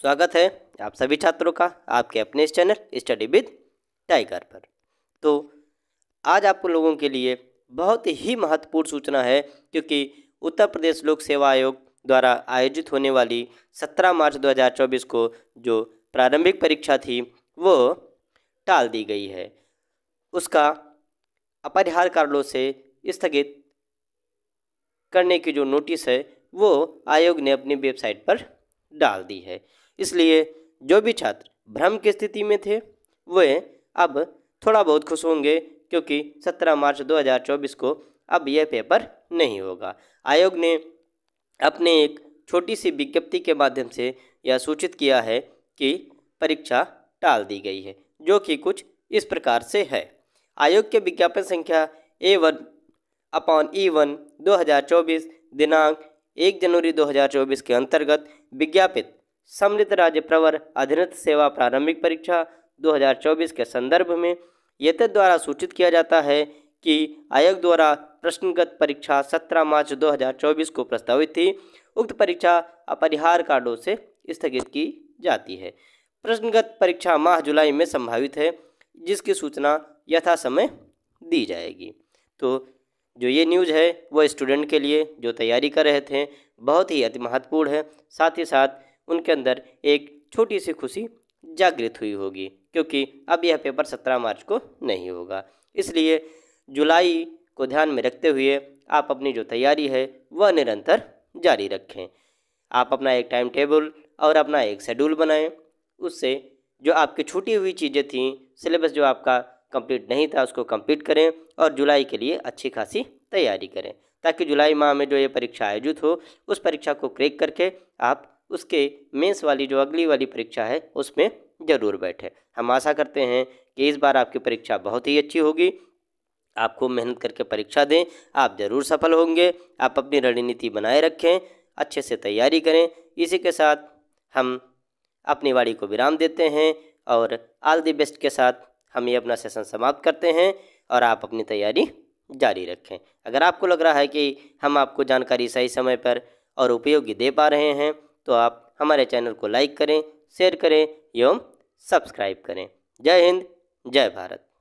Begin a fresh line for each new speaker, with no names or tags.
स्वागत है आप सभी छात्रों का आपके अपने इस चैनल स्टडी विद टाइगर पर तो आज आप लोगों के लिए बहुत ही महत्वपूर्ण सूचना है क्योंकि उत्तर प्रदेश लोक सेवा आयोग द्वारा आयोजित होने वाली 17 मार्च 2024 को जो प्रारंभिक परीक्षा थी वो टाल दी गई है उसका अपरिहार कारणों से स्थगित करने की जो नोटिस है वो आयोग ने अपनी वेबसाइट पर डाल दी है इसलिए जो भी छात्र भ्रम की स्थिति में थे वे अब थोड़ा बहुत खुश होंगे क्योंकि 17 मार्च 2024 को अब यह पेपर नहीं होगा आयोग ने अपने एक छोटी सी विज्ञप्ति के माध्यम से यह सूचित किया है कि परीक्षा टाल दी गई है जो कि कुछ इस प्रकार से है आयोग के विज्ञापन संख्या A one upon E one दो दिनांक एक जनवरी 2024 के अंतर्गत विज्ञापित सम्मिलित राज्य प्रवर अधीनस्थ सेवा प्रारंभिक परीक्षा 2024 के संदर्भ में यत द्वारा सूचित किया जाता है कि आयोग द्वारा प्रश्नगत परीक्षा 17 मार्च 2024 को प्रस्तावित थी उक्त परीक्षा अपरिहार कार्डों से स्थगित की जाती है प्रश्नगत परीक्षा माह जुलाई में संभावित है जिसकी सूचना यथा समय दी जाएगी तो जो ये न्यूज़ है वो स्टूडेंट के लिए जो तैयारी कर रहे थे बहुत ही अति महत्वपूर्ण है साथ ही साथ उनके अंदर एक छोटी सी खुशी जागृत हुई होगी क्योंकि अब यह पेपर सत्रह मार्च को नहीं होगा इसलिए जुलाई को ध्यान में रखते हुए आप अपनी जो तैयारी है वह निरंतर जारी रखें आप अपना एक टाइम टेबल और अपना एक शेड्यूल बनाएं उससे जो आपकी छूटी हुई चीज़ें थीं सिलेबस जो आपका कंप्लीट नहीं था उसको कंप्लीट करें और जुलाई के लिए अच्छी खासी तैयारी करें ताकि जुलाई माह में जो ये परीक्षा आयोजित हो उस परीक्षा को क्रेक करके आप उसके मेंस वाली जो अगली वाली परीक्षा है उसमें ज़रूर बैठे हम आशा करते हैं कि इस बार आपकी परीक्षा बहुत ही अच्छी होगी आपको मेहनत करके परीक्षा दें आप ज़रूर सफल होंगे आप अपनी रणनीति बनाए रखें अच्छे से तैयारी करें इसी के साथ हम अपनी वाड़ी को विराम देते हैं और ऑल दी बेस्ट के साथ हम ये अपना सेशन समाप्त करते हैं और आप अपनी तैयारी जारी रखें अगर आपको लग रहा है कि हम आपको जानकारी सही समय पर और उपयोगी दे पा रहे हैं तो आप हमारे चैनल को लाइक करें शेयर करें एवं सब्सक्राइब करें जय हिंद जय भारत